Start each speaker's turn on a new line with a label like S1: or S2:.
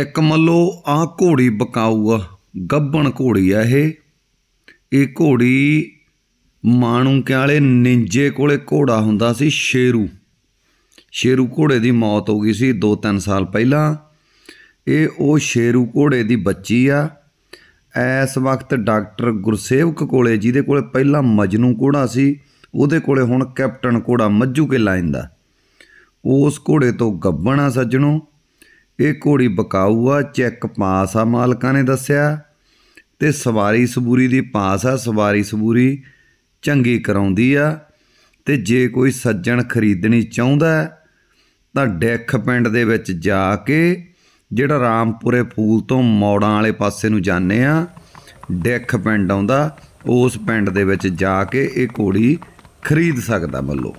S1: ਇੱਕ ਮੱਲੋ ਆ ਘੋੜੀ ਬਕਾਊਆ ਗੱਬਣ ਘੋੜੀ ਆ ਇਹ ਇਹ ਘੋੜੀ ਮਾਣੂ ਵਾਲੇ ਨਿੰਜੇ ਕੋਲੇ ਘੋੜਾ ਹੁੰਦਾ ਸੀ ਸ਼ੇਰੂ ਸ਼ੇਰੂ ਘੋੜੇ ਦੀ ਮੌਤ ਹੋ ਗਈ ਸੀ 2-3 ਸਾਲ ਪਹਿਲਾਂ ਇਹ ਉਹ ਸ਼ੇਰੂ ਘੋੜੇ ਦੀ ਬੱਚੀ ਆ ਇਸ ਵਕਤ ਡਾਕਟਰ ਗੁਰਸੇਵਕ ਕੋਲੇ ਜਿਹਦੇ ਕੋਲੇ ਪਹਿਲਾਂ ਮਜਨੂ ਘੋੜਾ ਸੀ ਉਹਦੇ ਕੋਲੇ ਹੁਣ ਕੈਪਟਨ ਘੋੜਾ ਮੱਜੂ ਕੇ ਲਾਇੰਦਾ ਉਸ ਘੋੜੇ ਤੋਂ ਗੱਬਣਾ ਸੱਜਣੋ ਇਹ ਘੋੜੀ ਬਕਾਊ ਆ ਚੈੱਕ ਪਾਸ ਆ ਮਾਲਕਾਂ ਨੇ ਦੱਸਿਆ ਤੇ ਸਵਾਰੀ ਸਬੂਰੀ ਦੀ ਪਾਸ ਆ ਸਵਾਰੀ ਸਬੂਰੀ ਚੰਗੀ ਕਰਾਉਂਦੀ ਆ ਤੇ ਜੇ ਕੋਈ ਸੱਜਣ ਖਰੀਦਣੀ ਚਾਹੁੰਦਾ ਤਾਂ ਡੈਖ ਪਿੰਡ ਦੇ ਵਿੱਚ ਜਾ ਕੇ ਜਿਹੜਾ ਰਾਮਪੁਰੇ ਫੂਲ ਤੋਂ ਮੌੜਾਂ ਵਾਲੇ ਪਾਸੇ ਨੂੰ ਜਾਂਦੇ ਆ ਡੈਖ ਪਿੰਡ ਆਉਂਦਾ ਉਸ ਪਿੰਡ ਦੇ ਵਿੱਚ ਜਾ ਕੇ ਇਹ ਘੋੜੀ ਖਰੀਦ ਸਕਦਾ ਮੱਲੋ